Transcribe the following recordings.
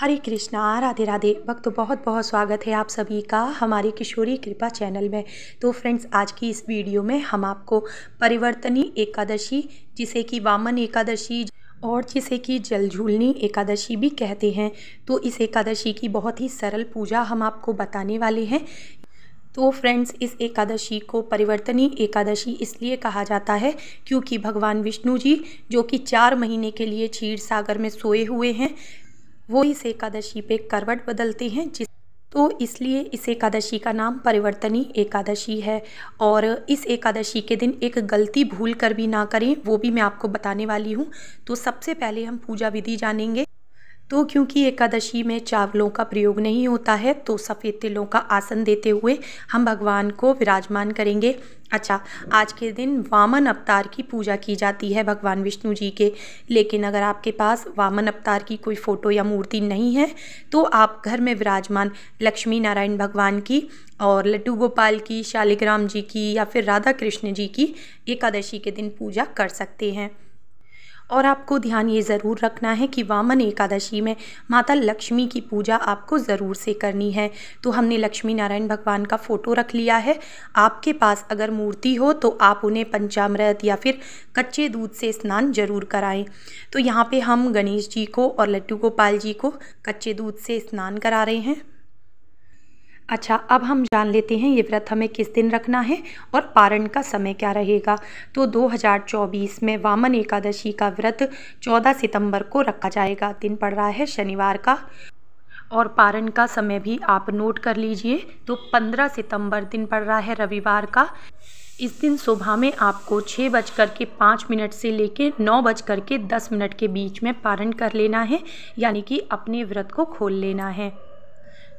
हरे कृष्णा राधे राधे भक्त बहुत बहुत स्वागत है आप सभी का हमारे किशोरी कृपा चैनल में तो फ्रेंड्स आज की इस वीडियो में हम आपको परिवर्तनी एकादशी जिसे कि वामन एकादशी और जिसे कि जलझूलनी एकादशी भी कहते हैं तो इस एकादशी की बहुत ही सरल पूजा हम आपको बताने वाले हैं तो फ्रेंड्स इस एकादशी को परिवर्तनी एकादशी इसलिए कहा जाता है क्योंकि भगवान विष्णु जी जो कि चार महीने के लिए क्षीर सागर में सोए हुए हैं वो इस एकादशी पे करवट बदलते हैं जिस तो इसलिए इस एकादशी का नाम परिवर्तनी एकादशी है और इस एकादशी के दिन एक गलती भूल कर भी ना करें वो भी मैं आपको बताने वाली हूँ तो सबसे पहले हम पूजा विधि जानेंगे तो क्योंकि एकादशी में चावलों का प्रयोग नहीं होता है तो सफ़ेद तिलों का आसन देते हुए हम भगवान को विराजमान करेंगे अच्छा आज के दिन वामन अवतार की पूजा की जाती है भगवान विष्णु जी के लेकिन अगर आपके पास वामन अवतार की कोई फ़ोटो या मूर्ति नहीं है तो आप घर में विराजमान लक्ष्मी नारायण भगवान की और लड्डू गोपाल की शालिग्राम जी की या फिर राधा कृष्ण जी की एकादशी के दिन पूजा कर सकते हैं और आपको ध्यान ये ज़रूर रखना है कि वामन एकादशी में माता लक्ष्मी की पूजा आपको ज़रूर से करनी है तो हमने लक्ष्मी नारायण भगवान का फ़ोटो रख लिया है आपके पास अगर मूर्ति हो तो आप उन्हें पंचामृत या फिर कच्चे दूध से स्नान ज़रूर कराएं तो यहाँ पे हम गणेश जी को और लड्डू गोपाल जी को कच्चे दूध से स्नान करा रहे हैं अच्छा अब हम जान लेते हैं ये व्रत हमें किस दिन रखना है और पारण का समय क्या रहेगा तो 2024 में वामन एकादशी का व्रत 14 सितंबर को रखा जाएगा दिन पड़ रहा है शनिवार का और पारण का समय भी आप नोट कर लीजिए तो 15 सितंबर दिन पड़ रहा है रविवार का इस दिन सुबह में आपको छः बज कर के पाँच मिनट से लेकर नौ बज कर के दस मिनट के बीच में पारण कर लेना है यानी कि अपने व्रत को खोल लेना है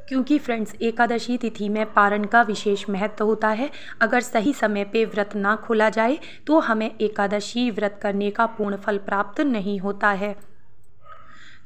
क्योंकि फ्रेंड्स एकादशी तिथि में पारण का विशेष महत्व होता है अगर सही समय पे व्रत ना खोला जाए तो हमें एकादशी व्रत करने का पूर्ण फल प्राप्त नहीं होता है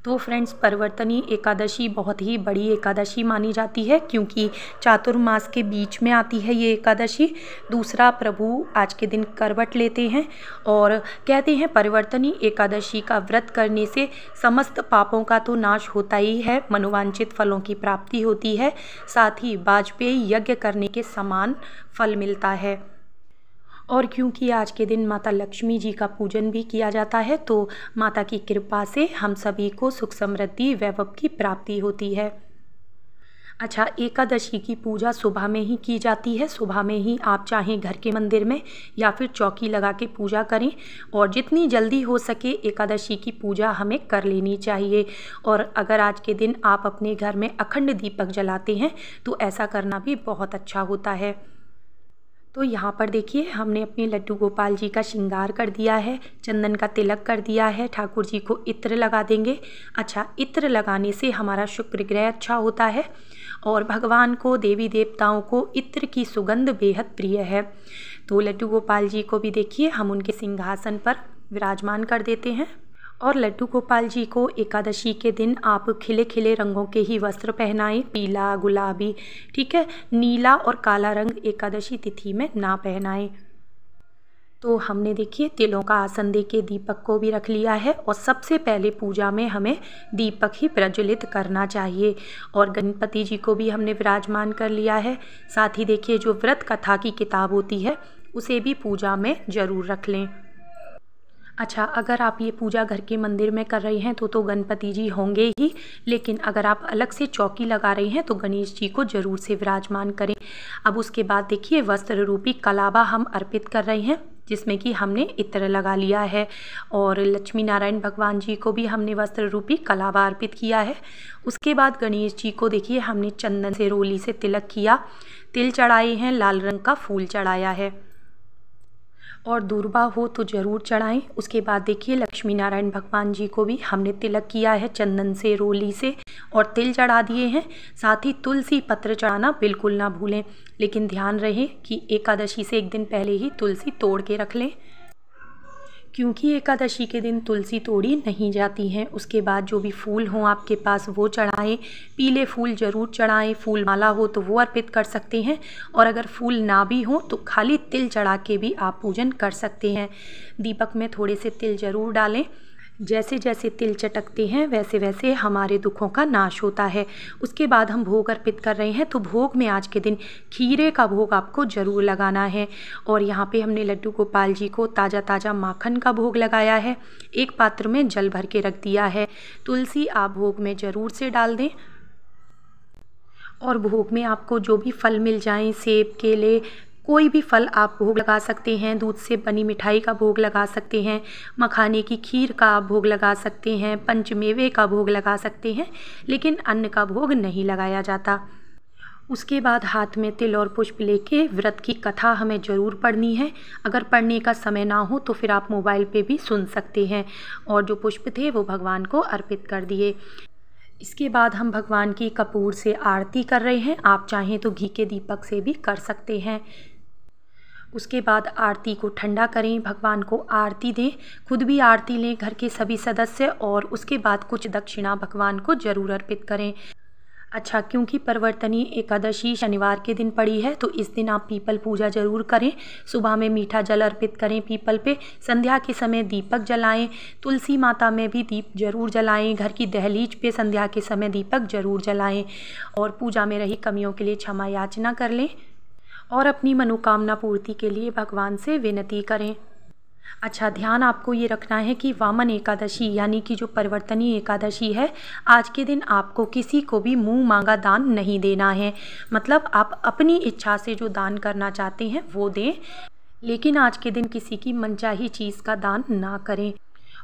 तो फ्रेंड्स परिवर्तनी एकादशी बहुत ही बड़ी एकादशी मानी जाती है क्योंकि चातुर्मास के बीच में आती है ये एकादशी दूसरा प्रभु आज के दिन करवट लेते हैं और कहते हैं परिवर्तनी एकादशी का व्रत करने से समस्त पापों का तो नाश होता ही है मनोवांछित फलों की प्राप्ति होती है साथ ही वाजपेयी यज्ञ करने के समान फल मिलता है और क्योंकि आज के दिन माता लक्ष्मी जी का पूजन भी किया जाता है तो माता की कृपा से हम सभी को सुख समृद्धि वैभव की प्राप्ति होती है अच्छा एकादशी की पूजा सुबह में ही की जाती है सुबह में ही आप चाहें घर के मंदिर में या फिर चौकी लगा के पूजा करें और जितनी जल्दी हो सके एकादशी की पूजा हमें कर लेनी चाहिए और अगर आज के दिन आप अपने घर में अखंड दीपक जलाते हैं तो ऐसा करना भी बहुत अच्छा होता है तो यहाँ पर देखिए हमने अपने लड्डू गोपाल जी का श्रृंगार कर दिया है चंदन का तिलक कर दिया है ठाकुर जी को इत्र लगा देंगे अच्छा इत्र लगाने से हमारा शुक्र ग्रह अच्छा होता है और भगवान को देवी देवताओं को इत्र की सुगंध बेहद प्रिय है तो लड्डू गोपाल जी को भी देखिए हम उनके सिंहासन पर विराजमान कर देते हैं और लड्डू गोपाल जी को एकादशी के दिन आप खिले खिले रंगों के ही वस्त्र पहनाएं पीला गुलाबी ठीक है नीला और काला रंग एकादशी तिथि में ना पहनाएं तो हमने देखिए तिलों का आसन दे के दीपक को भी रख लिया है और सबसे पहले पूजा में हमें दीपक ही प्रज्वलित करना चाहिए और गणपति जी को भी हमने विराजमान कर लिया है साथ ही देखिए जो व्रत कथा की किताब होती है उसे भी पूजा में ज़रूर रख लें अच्छा अगर आप ये पूजा घर के मंदिर में कर रही हैं तो तो गणपति जी होंगे ही लेकिन अगर आप अलग से चौकी लगा रहे हैं तो गणेश जी को ज़रूर से विराजमान करें अब उसके बाद देखिए वस्त्र रूपी कलाबा हम अर्पित कर रहे हैं जिसमें कि हमने इत्र लगा लिया है और लक्ष्मी नारायण भगवान जी को भी हमने वस्त्र रूपी कलावा अर्पित किया है उसके बाद गणेश जी को देखिए हमने चंदन से रोली से तिलक किया तिल चढ़ाए हैं लाल रंग का फूल चढ़ाया है और दूरबा हो तो ज़रूर चढ़ाएं उसके बाद देखिए लक्ष्मी नारायण भगवान जी को भी हमने तिलक किया है चंदन से रोली से और तिल चढ़ा दिए हैं साथ ही तुलसी पत्र चढ़ाना बिल्कुल ना भूलें लेकिन ध्यान रहे कि एकादशी से एक दिन पहले ही तुलसी तोड़ के रख लें क्योंकि एकादशी के दिन तुलसी तोड़ी नहीं जाती है उसके बाद जो भी फूल हों आपके पास वो चढ़ाएं पीले फूल ज़रूर चढ़ाएं फूल माला हो तो वो अर्पित कर सकते हैं और अगर फूल ना भी हो तो खाली तिल चढ़ा के भी आप पूजन कर सकते हैं दीपक में थोड़े से तिल ज़रूर डालें जैसे जैसे तिल चटकते हैं वैसे वैसे हमारे दुखों का नाश होता है उसके बाद हम भोग अर्पित कर रहे हैं तो भोग में आज के दिन खीरे का भोग आपको ज़रूर लगाना है और यहाँ पे हमने लड्डू गोपाल जी को ताज़ा ताज़ा माखन का भोग लगाया है एक पात्र में जल भर के रख दिया है तुलसी आप भोग में ज़रूर से डाल दें और भोग में आपको जो भी फल मिल जाएँ सेब केले कोई भी फल आप भोग लगा सकते हैं दूध से बनी मिठाई का भोग लगा सकते हैं मखाने की खीर का आप भोग लगा सकते हैं पंचमेवे का भोग लगा सकते हैं लेकिन अन्न का भोग नहीं लगाया जाता उसके बाद हाथ में तिल और पुष्प लेके व्रत की कथा हमें ज़रूर पढ़नी है अगर पढ़ने का समय ना हो तो फिर आप मोबाइल पे भी सुन सकते हैं और जो पुष्प थे वो भगवान को अर्पित कर दिए इसके बाद हम भगवान की कपूर से आरती कर रहे हैं आप चाहें तो घी के दीपक से भी कर सकते हैं उसके बाद आरती को ठंडा करें भगवान को आरती दें खुद भी आरती लें घर के सभी सदस्य और उसके बाद कुछ दक्षिणा भगवान को ज़रूर अर्पित करें अच्छा क्योंकि परवर्तनी एकादशी शनिवार के दिन पड़ी है तो इस दिन आप पीपल पूजा ज़रूर करें सुबह में मीठा जल अर्पित करें पीपल पे संध्या के समय दीपक जलाएं तुलसी माता में भी दीप जरूर जलाएं घर की दहलीज पे संध्या के समय दीपक जरूर जलाएं और पूजा में रही कमियों के लिए क्षमा याचना कर लें और अपनी मनोकामना पूर्ति के लिए भगवान से विनती करें अच्छा ध्यान आपको ये रखना है कि वामन एकादशी यानी कि जो परिवर्तनीय एकादशी है आज के दिन आपको किसी को भी मुंह मांगा दान नहीं देना है मतलब आप अपनी इच्छा से जो दान करना चाहते हैं वो दें लेकिन आज के दिन किसी की मनचाही चीज़ का दान ना करें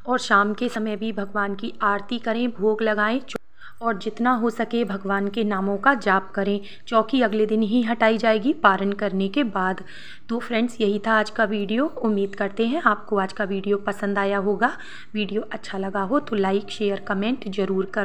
और शाम के समय भी भगवान की आरती करें भोग लगाएं और जितना हो सके भगवान के नामों का जाप करें चौकी अगले दिन ही हटाई जाएगी पारण करने के बाद तो फ्रेंड्स यही था आज का वीडियो उम्मीद करते हैं आपको आज का वीडियो पसंद आया होगा वीडियो अच्छा लगा हो तो लाइक शेयर कमेंट ज़रूर कर